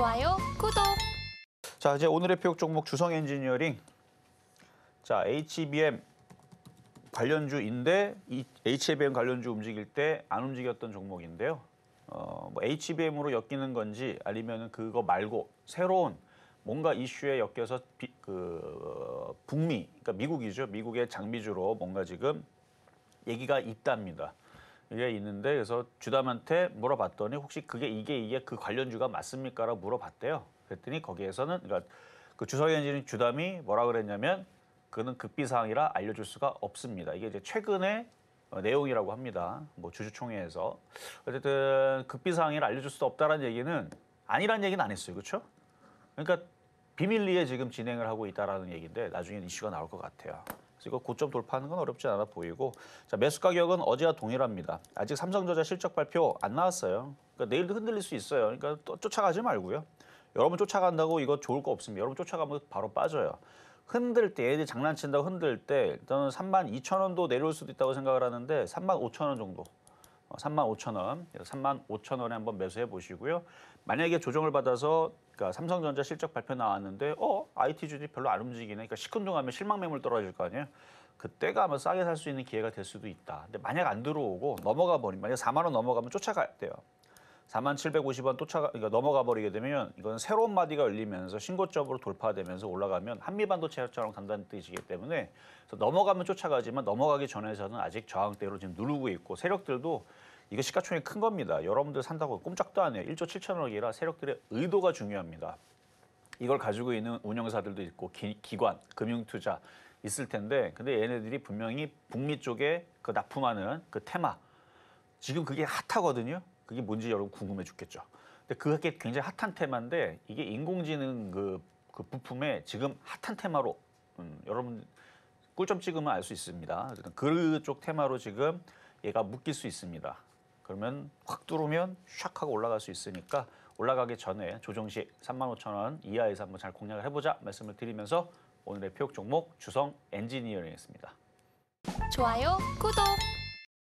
좋아요, 구독. 자, 이제 오늘의 표 종목 주성 엔지니어링. 자, HBM e 관련주인데 HBM e 관련주 움직일 때 안 움직였던 종목인데요. 어, 뭐 HBM으로 e 엮이는 건지 아니면 그거 말고 새로운 뭔가 이슈에 엮여서 비, 그 어, 북미, 그러니까 미국이죠. 미국의 장비주로 뭔가 지금 얘기가 있답니다. 이게 있는데 그래서 주담한테 물어봤더니 혹시 그게 이게 이게 그 관련주가 맞습니까라고 물어봤대요. 그랬더니 거기에서는 그러니까 그 주석연진 주담이 뭐라 그랬냐면 그는 급비 사항이라 알려줄 수가 없습니다. 이게 이제 최근에 어, 내용이라고 합니다. 뭐 주주총회에서 어쨌든 급비 사항이라 알려줄 수 없다라는 얘기는 아니란 얘기는 안 했어요, 그렇죠? 그러니까 비밀리에 지금 진행을 하고 있다라는 얘기인데 나중에 이슈가 나올 것 같아요. 그래서 고점 돌파하는 건 어렵지 않아 보이고 자, 매수 가격은 어제와 동일합니다. 아직 삼성전자 실적 발표 안 나왔어요. 그러니까 내일도 흔들릴 수 있어요. 그러니까 또 쫓아가지 말고요. 여러분 쫓아간다고 이거 좋을 거 없습니다. 여러분 쫓아가면 바로 빠져요. 흔들 때애들이 장난친다고 흔들 때 일단은 3만 2천 원도 내려올 수도 있다고 생각을 하는데 3만 5천 원 정도 3만 어, 5천 원, 3만 5천 원에 한번 매수해 보시고요. 만약에 조정을 받아서 그러니까 삼성전자 실적 발표 나왔는데 어 IT 주들이 별로 안 움직이네, 그러니까 시큰둥하면 실망 매물 떨어질 거 아니에요. 그때가 아마 싸게 살 수 있는 기회가 될 수도 있다. 근데 만약 안 들어오고 넘어가 버리면 만약 4만 원 넘어가면 쫓아가야 돼요. 4만 750원 쫓아가 그러니까 넘어가 버리게 되면 이건 새로운 마디가 열리면서 신고점으로 돌파되면서 올라가면 한미 반도체처럼 간단히 뜨이기 때문에 넘어가면 쫓아가지만 넘어가기 전에서는 아직 저항대로 지금 누르고 있고 세력들도 이거 시가총액 큰 겁니다. 여러분들 산다고 꼼짝도 안 해요. 1조 7천억이라 세력들의 의도가 중요합니다. 이걸 가지고 있는 운영사들도 있고 기, 관 금융투자 있을 텐데 근데 얘네들이 분명히 북미 쪽에 그 납품하는 그 테마 지금 그게 핫하거든요. 그게 뭔지 여러분 궁금해 죽겠죠. 근데 그게 굉장히 핫한 테마인데 이게 인공지능 그, 그 부품에 지금 핫한 테마로 음, 여러분 꿀점 찍으면 알 수 있습니다. 그쪽 테마로 지금 얘가 묶일 수 있습니다. 그러면 확 뚫으면 샥 하고 올라갈 수 있으니까 올라가기 전에 조정 시 35,000원 이하에서 한번 잘 공략을 해보자 말씀을 드리면서 오늘의 표적 종목 주성 엔지니어링했습니다 좋아요, 구독!